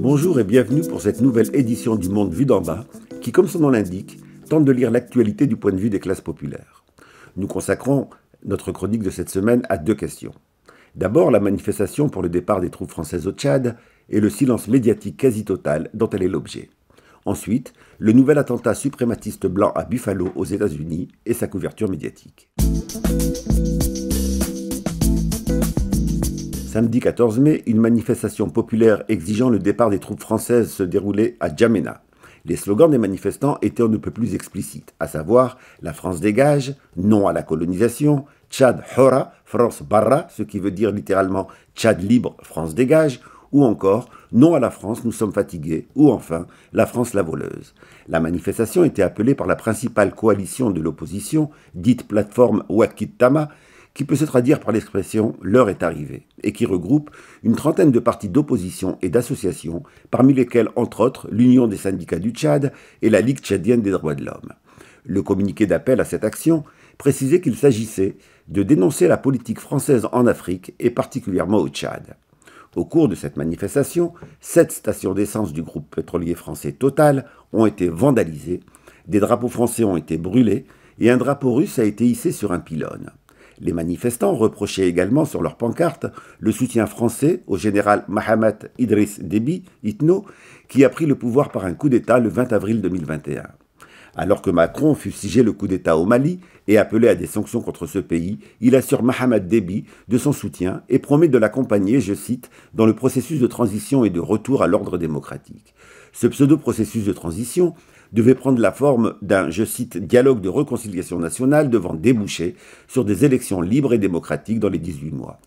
Bonjour et bienvenue pour cette nouvelle édition du Monde vu d'en bas, qui, comme son nom l'indique, tente de lire l'actualité du point de vue des classes populaires. Nous consacrons notre chronique de cette semaine à deux questions. D'abord, la manifestation pour le départ des troupes françaises au Tchad et le silence médiatique quasi total dont elle est l'objet. Ensuite, le nouvel attentat suprématiste blanc à Buffalo aux États-Unis et sa couverture médiatique. Lundi 14 mai, une manifestation populaire exigeant le départ des troupes françaises se déroulait à Djamena. Les slogans des manifestants étaient on ne peut plus explicites, à savoir La France dégage, non à la colonisation, Tchad Hora, France Barra, ce qui veut dire littéralement Tchad libre, France dégage, ou encore Non à la France, nous sommes fatigués, ou enfin La France la voleuse. La manifestation était appelée par la principale coalition de l'opposition, dite plateforme Wakitama, qui peut se traduire par l'expression L'heure est arrivée, et qui regroupe une trentaine de partis d'opposition et d'associations, parmi lesquels, entre autres, l'Union des syndicats du Tchad et la Ligue tchadienne des droits de l'homme. Le communiqué d'appel à cette action précisait qu'il s'agissait de dénoncer la politique française en Afrique et particulièrement au Tchad. Au cours de cette manifestation, sept stations d'essence du groupe pétrolier français Total ont été vandalisées, des drapeaux français ont été brûlés et un drapeau russe a été hissé sur un pylône. Les manifestants reprochaient également sur leur pancarte le soutien français au général Mohamed Idriss Déby Itno, qui a pris le pouvoir par un coup d'État le 20 avril 2021. Alors que Macron fut sigé le coup d'État au Mali et appelé à des sanctions contre ce pays, il assure Mohamed Déby de son soutien et promet de l'accompagner, je cite, dans le processus de transition et de retour à l'ordre démocratique. Ce pseudo-processus de transition devait prendre la forme d'un, je cite, dialogue de réconciliation nationale devant déboucher sur des élections libres et démocratiques dans les 18 mois.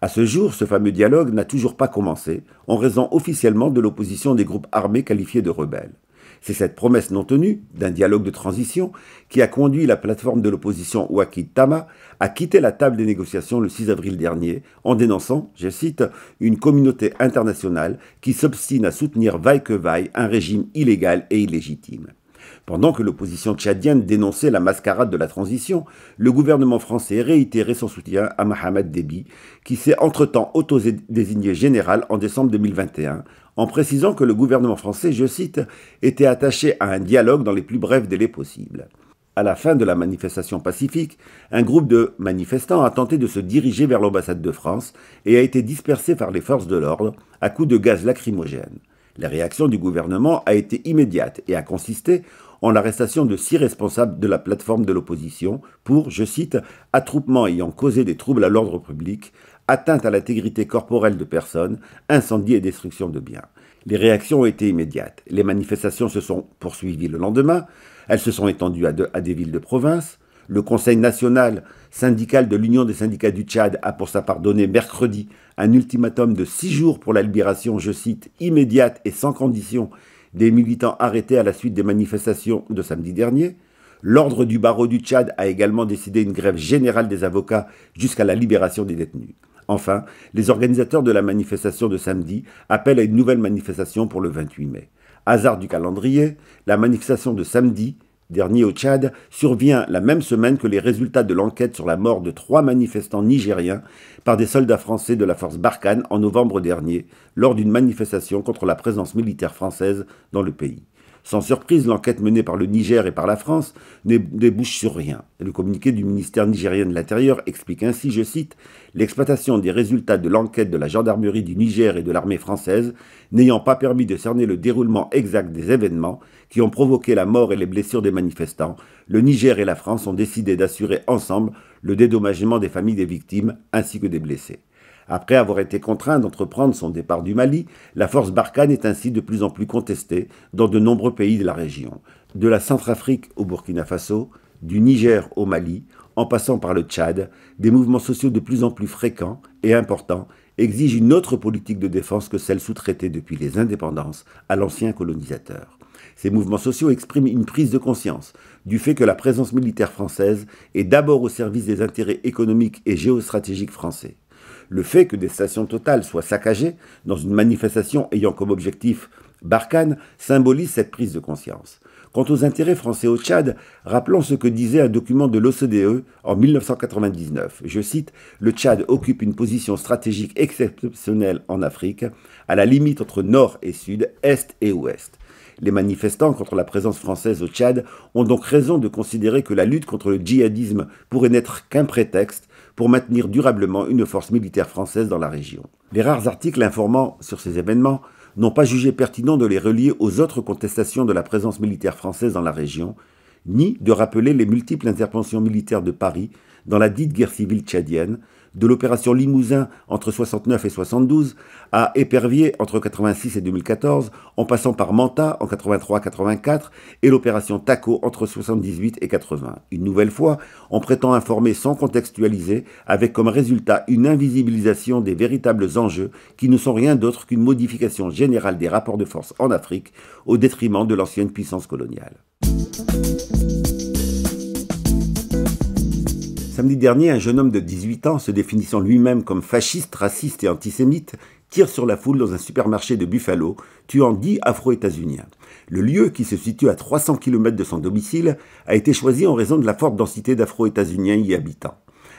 À ce jour, ce fameux dialogue n'a toujours pas commencé, en raison officiellement de l'opposition des groupes armés qualifiés de rebelles. C'est cette promesse non tenue d'un dialogue de transition qui a conduit la plateforme de l'opposition Tama à quitter la table des négociations le 6 avril dernier en dénonçant, je cite, une communauté internationale qui s'obstine à soutenir vaille que vaille un régime illégal et illégitime. Pendant que l'opposition tchadienne dénonçait la mascarade de la transition, le gouvernement français réitérait son soutien à Mohamed Debi, qui s'est entre-temps auto-désigné général en décembre 2021, en précisant que le gouvernement français, je cite, était attaché à un dialogue dans les plus brefs délais possibles. À la fin de la manifestation pacifique, un groupe de manifestants a tenté de se diriger vers l'ambassade de France et a été dispersé par les forces de l'ordre à coups de gaz lacrymogène. La réaction du gouvernement a été immédiate et a consisté en l'arrestation de six responsables de la plateforme de l'opposition pour, je cite, attroupement ayant causé des troubles à l'ordre public, atteinte à l'intégrité corporelle de personnes, incendie et destruction de biens. Les réactions ont été immédiates. Les manifestations se sont poursuivies le lendemain. Elles se sont étendues à, à des villes de province. Le Conseil national syndical de l'Union des syndicats du Tchad a pour sa part donné mercredi un ultimatum de six jours pour la je cite, immédiate et sans condition des militants arrêtés à la suite des manifestations de samedi dernier. L'ordre du barreau du Tchad a également décidé une grève générale des avocats jusqu'à la libération des détenus. Enfin, les organisateurs de la manifestation de samedi appellent à une nouvelle manifestation pour le 28 mai. Hasard du calendrier, la manifestation de samedi dernier au Tchad survient la même semaine que les résultats de l'enquête sur la mort de trois manifestants nigériens par des soldats français de la force Barkhane en novembre dernier lors d'une manifestation contre la présence militaire française dans le pays. Sans surprise, l'enquête menée par le Niger et par la France ne débouche sur rien. Le communiqué du ministère nigérien de l'Intérieur explique ainsi, je cite, L'exploitation des résultats de l'enquête de la gendarmerie du Niger et de l'armée française n'ayant pas permis de cerner le déroulement exact des événements qui ont provoqué la mort et les blessures des manifestants, le Niger et la France ont décidé d'assurer ensemble le dédommagement des familles des victimes ainsi que des blessés. Après avoir été contraint d'entreprendre son départ du Mali, la force Barkhane est ainsi de plus en plus contestée dans de nombreux pays de la région, de la Centrafrique au Burkina Faso, du Niger au Mali, en passant par le Tchad, des mouvements sociaux de plus en plus fréquents et importants exigent une autre politique de défense que celle sous-traitée depuis les indépendances à l'ancien colonisateur. Ces mouvements sociaux expriment une prise de conscience du fait que la présence militaire française est d'abord au service des intérêts économiques et géostratégiques français le fait que des stations totales soient saccagées dans une manifestation ayant comme objectif Barkhane symbolise cette prise de conscience. Quant aux intérêts français au Tchad, rappelons ce que disait un document de l'OCDE en 1999. Je cite Le Tchad occupe une position stratégique exceptionnelle en Afrique, à la limite entre nord et sud, est et ouest. Les manifestants contre la présence française au Tchad ont donc raison de considérer que la lutte contre le djihadisme pourrait n'être qu'un prétexte pour maintenir durablement une force militaire française dans la région. Les rares articles informant sur ces événements n'ont pas jugé pertinent de les relier aux autres contestations de la présence militaire française dans la région, ni de rappeler les multiples interventions militaires de Paris dans la dite guerre civile tchadienne, de l'opération Limousin entre 69 et 72 à Épervier entre 86 et 2014, en passant par Manta en 83-84 et l'opération Taco entre 78 et 80. Une nouvelle fois, on prétend informer sans contextualiser, avec comme résultat une invisibilisation des véritables enjeux qui ne sont rien d'autre qu'une modification générale des rapports de force en Afrique au détriment de l'ancienne puissance coloniale. Samedi dernier, un jeune homme de 18 ans, se définissant lui-même comme fasciste, raciste et antisémite, tire sur la foule dans un supermarché de Buffalo, tuant 10 afro états Le lieu, qui se situe à 300 km de son domicile, a été choisi en raison de la forte densité d'Afro-États-Uniens y habitant.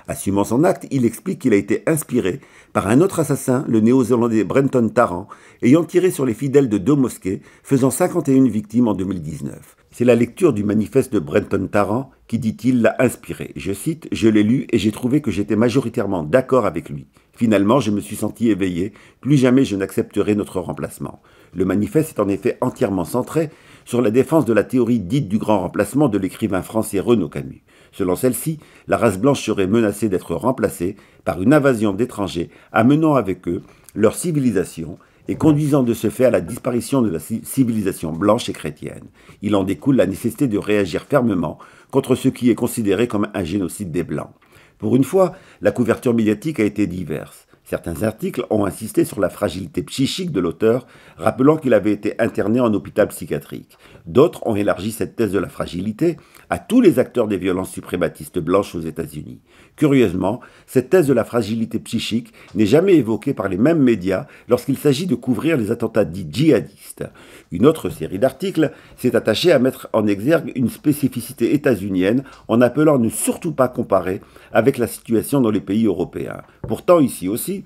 Assumant son acte, il explique qu'il a été inspiré par un autre assassin, le néo-zélandais Brenton Tarrant, ayant tiré sur les fidèles de deux mosquées, faisant 51 victimes en 2019. C'est la lecture du manifeste de Brenton Tarrant qui, dit-il, l'a inspiré. Je cite, je l'ai lu et j'ai trouvé que j'étais majoritairement d'accord avec lui. Finalement, je me suis senti éveillé, plus jamais je n'accepterai notre remplacement. Le manifeste est en effet entièrement centré sur la défense de la théorie dite du grand remplacement de l'écrivain français Renaud Camus. Selon celle-ci, la race blanche serait menacée d'être remplacée par une invasion d'étrangers amenant avec eux leur civilisation, et conduisant de ce fait à la disparition de la civilisation blanche et chrétienne. Il en découle la nécessité de réagir fermement contre ce qui est considéré comme un génocide des Blancs. Pour une fois, la couverture médiatique a été diverse. Certains articles ont insisté sur la fragilité psychique de l'auteur, rappelant qu'il avait été interné en hôpital psychiatrique. D'autres ont élargi cette thèse de la fragilité à tous les acteurs des violences suprématistes blanches aux États-Unis. Curieusement, cette thèse de la fragilité psychique n'est jamais évoquée par les mêmes médias lorsqu'il s'agit de couvrir les attentats dits djihadistes. Une autre série d'articles s'est attachée à mettre en exergue une spécificité états-unienne en appelant ne surtout pas comparer avec la situation dans les pays européens. Pourtant, ici aussi,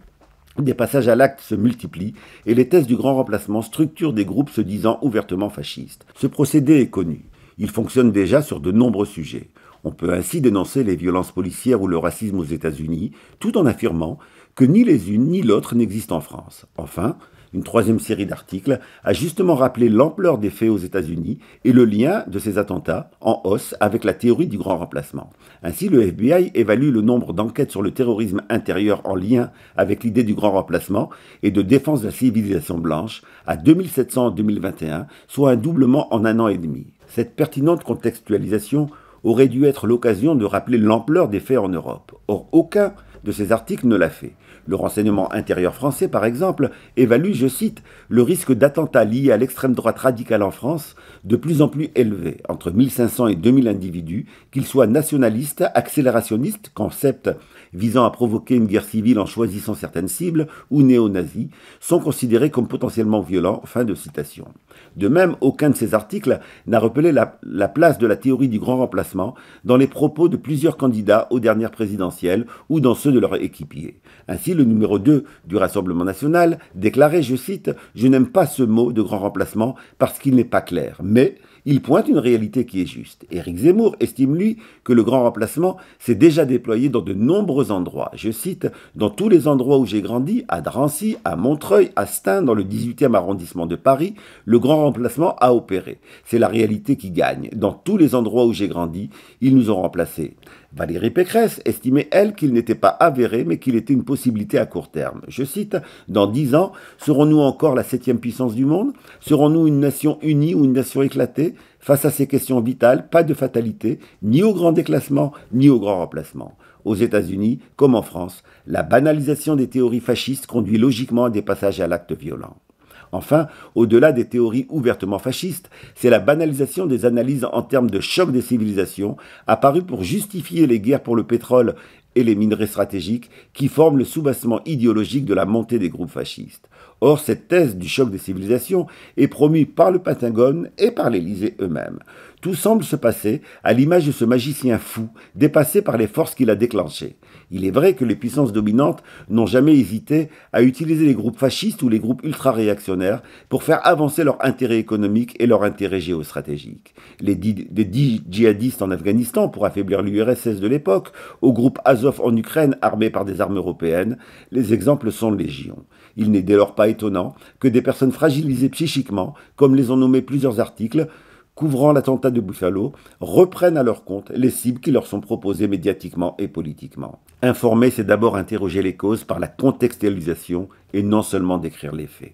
des passages à l'acte se multiplient et les thèses du grand remplacement structurent des groupes se disant ouvertement fascistes. Ce procédé est connu. Il fonctionne déjà sur de nombreux sujets. On peut ainsi dénoncer les violences policières ou le racisme aux États-Unis, tout en affirmant ni les unes ni l'autre n'existent en France. Enfin, une troisième série d'articles a justement rappelé l'ampleur des faits aux États-Unis et le lien de ces attentats en hausse avec la théorie du grand remplacement. Ainsi, le FBI évalue le nombre d'enquêtes sur le terrorisme intérieur en lien avec l'idée du grand remplacement et de défense de la civilisation blanche à 2700 en 2021, soit un doublement en un an et demi. Cette pertinente contextualisation aurait dû être l'occasion de rappeler l'ampleur des faits en Europe. Or, aucun de ces articles ne l'a fait. Le renseignement intérieur français, par exemple, évalue, je cite, le risque d'attentats liés à l'extrême droite radicale en France de plus en plus élevé, entre 1500 et 2000 individus, qu'ils soient nationalistes, accélérationnistes, concept visant à provoquer une guerre civile en choisissant certaines cibles, ou néo-nazis, sont considérés comme potentiellement violents. Fin de citation. De même, aucun de ces articles n'a rappelé la, place de la théorie du grand remplacement dans les propos de plusieurs candidats aux dernières présidentielles ou dans ceux de leurs équipiers. Ainsi, le numéro 2 du Rassemblement national déclarait, je cite, Je n'aime pas ce mot de grand remplacement parce qu'il n'est pas clair, mais il pointe une réalité qui est juste. Éric Zemmour estime, lui, que le grand remplacement s'est déjà déployé dans de nombreux endroits. Je cite, dans tous les endroits où j'ai grandi, à Drancy, à Montreuil, à Stein, dans le 18e arrondissement de Paris, le grand remplacement a opéré. C'est la réalité qui gagne. Dans tous les endroits où j'ai grandi, ils nous ont remplacés. Valérie Pécresse estimait, elle, qu'il n'était pas avéré, mais qu'il était une possibilité à court terme. Je cite, Dans dix ans, serons-nous encore la septième puissance du monde Serons-nous une nation unie ou une nation éclatée Face à ces questions vitales, pas de fatalité, ni au grand déclassement, ni au grand remplacement. Aux États-Unis, comme en France, la banalisation des théories fascistes conduit logiquement à des passages à l'acte violent. Enfin, au-delà des théories ouvertement fascistes, c'est la banalisation des analyses en termes de choc des civilisations, apparue pour justifier les guerres pour le pétrole et les minerais stratégiques qui forment le soubassement idéologique de la montée des groupes fascistes. Or, cette thèse du choc des civilisations est promue par le Pentagone et par l'Élysée eux-mêmes. Tout semble se passer à l'image de ce magicien fou, dépassé par les forces qu'il a déclenchées. Il est vrai que les puissances dominantes n'ont jamais hésité à utiliser les groupes fascistes ou les groupes ultra-réactionnaires pour faire avancer leur intérêt économique et leur intérêts géostratégiques. Les djihadistes en Afghanistan pour affaiblir l'URSS de l'époque, au groupe Az en Ukraine armée par des armes européennes, les exemples sont légion. Il n'est dès lors pas étonnant que des personnes fragilisées psychiquement, comme les ont nommés plusieurs articles, couvrant l'attentat de Buffalo, reprennent à leur compte les cibles qui leur sont proposées médiatiquement et politiquement. Informer, c'est d'abord interroger les causes par la contextualisation et non seulement décrire les faits.